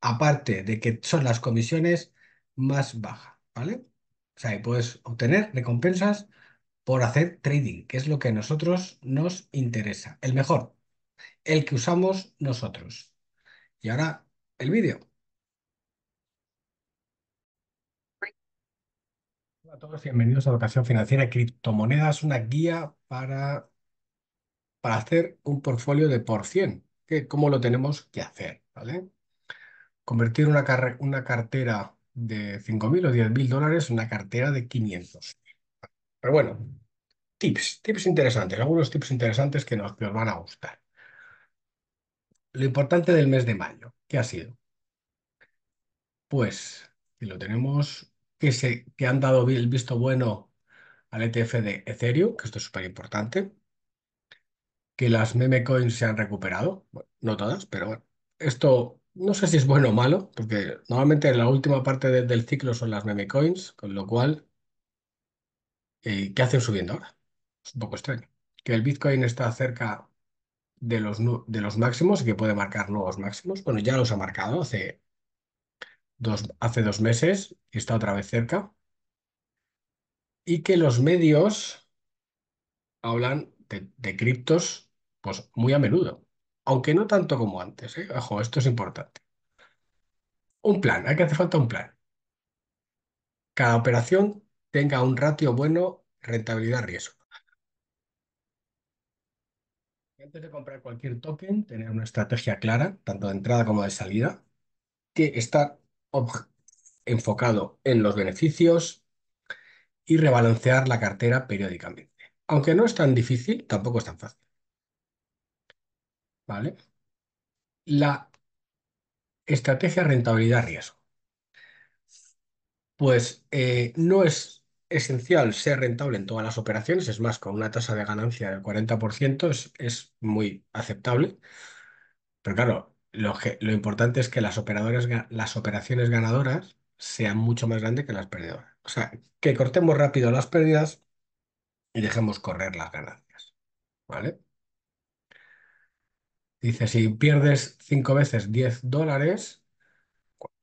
aparte de que son las comisiones más bajas, ¿vale? O sea, puedes obtener recompensas por hacer trading, que es lo que a nosotros nos interesa, el mejor, el que usamos nosotros. Y ahora el vídeo. Hola a todos, bienvenidos a Educación Financiera Criptomonedas, una guía para, para hacer un portfolio de por cien, que cómo lo tenemos que hacer, ¿vale? convertir una, una cartera de 5.000 o 10.000 dólares en una cartera de 500. Pero bueno, tips, tips interesantes, algunos tips interesantes que nos, os van a gustar. Lo importante del mes de mayo, ¿qué ha sido? Pues que lo tenemos, que, se, que han dado el visto bueno al ETF de Ethereum, que esto es súper importante, que las meme coins se han recuperado, no todas, pero bueno, esto no sé si es bueno o malo, porque normalmente la última parte del ciclo son las meme coins, con lo cual, eh, ¿qué hacen subiendo ahora? Es un poco extraño. Que el Bitcoin está cerca de los, de los máximos y que puede marcar nuevos máximos. Bueno, ya los ha marcado hace dos, hace meses y está otra vez cerca. Y que los medios hablan de, de criptos pues muy a menudo aunque no tanto como antes, ¿eh? Ojo, esto es importante. Un plan, hay que hacer falta un plan. Cada operación tenga un ratio bueno, rentabilidad-riesgo. Antes de comprar cualquier token, tener una estrategia clara, tanto de entrada como de salida, que está enfocado en los beneficios y rebalancear la cartera periódicamente. Aunque no es tan difícil, tampoco es tan fácil. ¿vale? La estrategia rentabilidad-riesgo. Pues eh, no es esencial ser rentable en todas las operaciones, es más, con una tasa de ganancia del 40% es, muy aceptable, pero claro, lo, lo importante es que las, las operaciones ganadoras sean mucho más grandes que las perdedoras. O sea, que cortemos rápido las pérdidas y dejemos correr las ganancias, ¿vale? Dice, si pierdes cinco veces 10 dólares,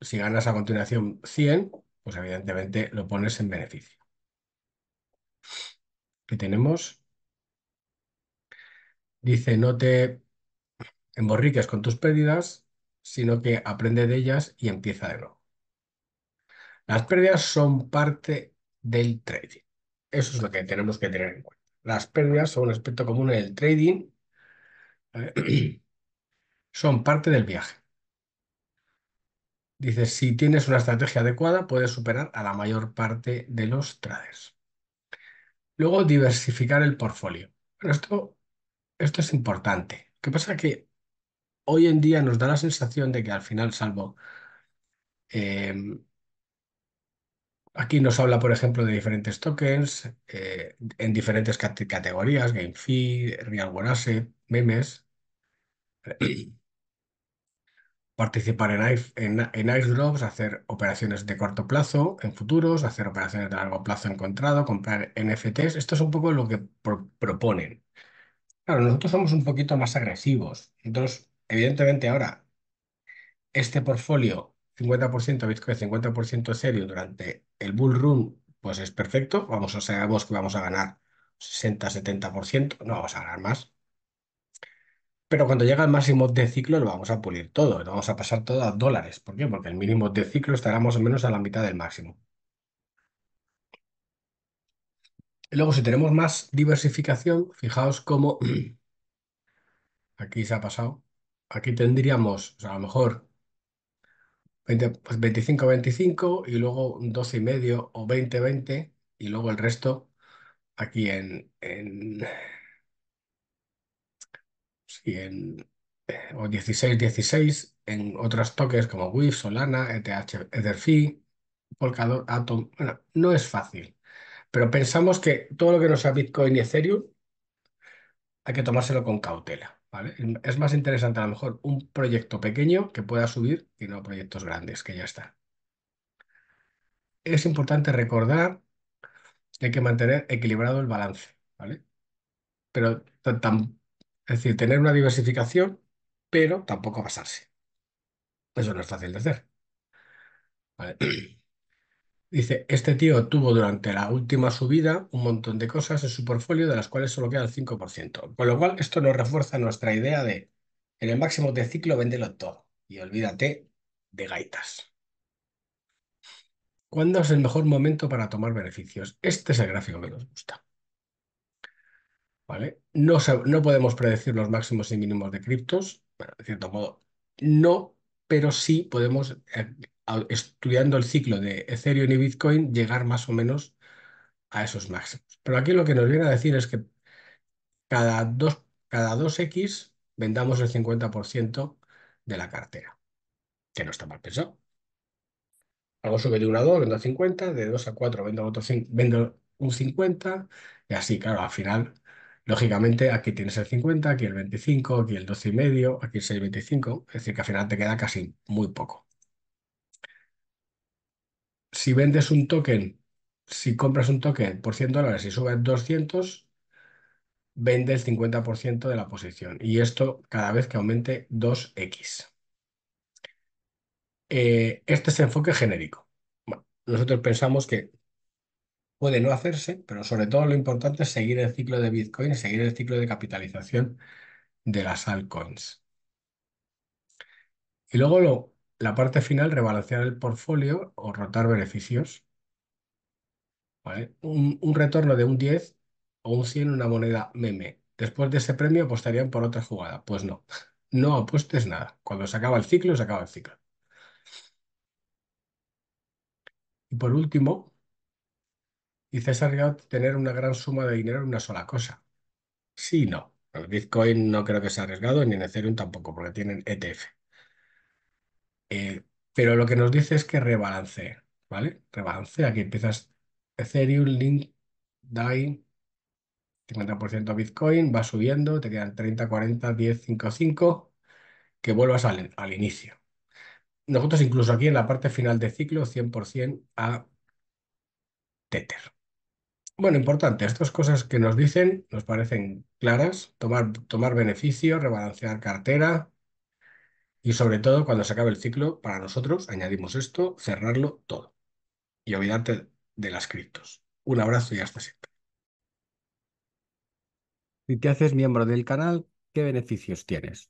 si ganas a continuación 100, pues evidentemente lo pones en beneficio. ¿Qué tenemos? Dice, no te emborriques con tus pérdidas, sino que aprende de ellas y empieza de nuevo. Las pérdidas son parte del trading. Eso es lo que tenemos que tener en cuenta. Las pérdidas son un aspecto común en el trading. son parte del viaje. Dice, si tienes una estrategia adecuada, puedes superar a la mayor parte de los traders. Luego, diversificar el portfolio. esto, esto es importante. ¿Qué que pasa que hoy en día nos da la sensación de que al final, salvo... Em, aquí nos habla, por ejemplo, de diferentes tokens eh, en diferentes categorías, GameFi, Real World Asset, memes. participar en, ice hacer operaciones de corto plazo en futuros, hacer operaciones de largo plazo encontrado, comprar NFTs. Esto es un poco lo que proponen. Claro, nosotros somos un poquito más agresivos. Entonces, evidentemente ahora, este portfolio, 50% Bitcoin, 50% serio durante el bull run, pues es perfecto. Vamos, vos que vamos a ganar 60-70%, no vamos a ganar más, pero cuando llega el máximo de ciclo lo vamos a pulir todo, lo vamos a pasar todo a dólares. ¿Por qué? Porque el mínimo de ciclo estará más o menos a la mitad del máximo. luego, si tenemos más diversificación, fijaos cómo aquí se ha pasado. Aquí tendríamos, a lo mejor 25, 25 pues y luego 12 y medio o 20, 20 y luego el resto aquí en o 16-16 en otros toques como WIF, Solana, ETH, EtherFi, Polkadot, Atom. Bueno, no es fácil, pero pensamos que todo lo que nos sea Bitcoin y Ethereum hay que tomárselo con cautela. ¿vale? Es más interesante a lo mejor un proyecto pequeño que pueda subir y no proyectos grandes que ya está Es importante recordar que hay que mantener equilibrado el balance, ¿vale? Pero tampoco es decir, tener una diversificación, pero tampoco basarse. Eso no es fácil de hacer. Dice, este tío tuvo durante la última subida un montón de cosas en su portfolio de las cuales solo queda el 5%. Con lo cual, esto nos refuerza nuestra idea de, en el máximo de ciclo, véndelo todo y olvídate de gaitas. ¿Cuándo es el mejor momento para tomar beneficios? Este es el gráfico que nos gusta. ¿vale? No, no podemos predecir los máximos y mínimos de criptos, de cierto modo, no, pero sí podemos, eh, estudiando el ciclo de Ethereum y Bitcoin, llegar más o menos a esos máximos. Pero aquí lo que nos viene a decir es que cada 2, cada x vendamos el 50% de la cartera, que no está mal pensado. Algo sube de 1 a 2, vendo 50, de 2 a 4 vendo, otro, vendo un 50, y así, claro, al final Lógicamente, aquí tienes el 50, aquí el 25, aquí el 12,5, aquí el 6,25. Es decir, que al final te queda casi muy poco. Si vendes un token, si compras un token por 100 dólares y subes 200, vende el 50% de la posición. Y esto cada vez que aumente 2x. Eh, este es el enfoque genérico. nosotros pensamos que puede no hacerse, pero sobre todo lo importante es seguir el ciclo de Bitcoin seguir el ciclo de capitalización de las altcoins. Y luego la parte final, rebalancear el portfolio o rotar beneficios. Un, un, retorno de un 10 o un 100 en una moneda meme. Después de ese premio apostarían por otra jugada. Pues no, no apuestes nada. Cuando se acaba el ciclo, se acaba el ciclo. Y por último, y César arriesgado tener una gran suma de dinero en una sola cosa. Sí, no. El Bitcoin no creo que sea arriesgado, ni en Ethereum tampoco, porque tienen ETF. Eh, pero lo que nos dice es que rebalance, ¿vale? Rebalance, aquí empiezas Ethereum, Link, DAI, 50% Bitcoin, va subiendo, te quedan 30, 40, 10, 5, 5, que vuelvas al, al inicio. Nosotros incluso aquí en la parte final de ciclo, 100% a Tether. Bueno, importante, estas cosas que nos dicen nos parecen claras, tomar, tomar beneficio, rebalancear cartera y sobre todo cuando se acabe el ciclo, para nosotros, añadimos esto, cerrarlo todo y olvidarte de las criptos. Un abrazo y hasta siempre. Si te haces miembro del canal, ¿qué beneficios tienes?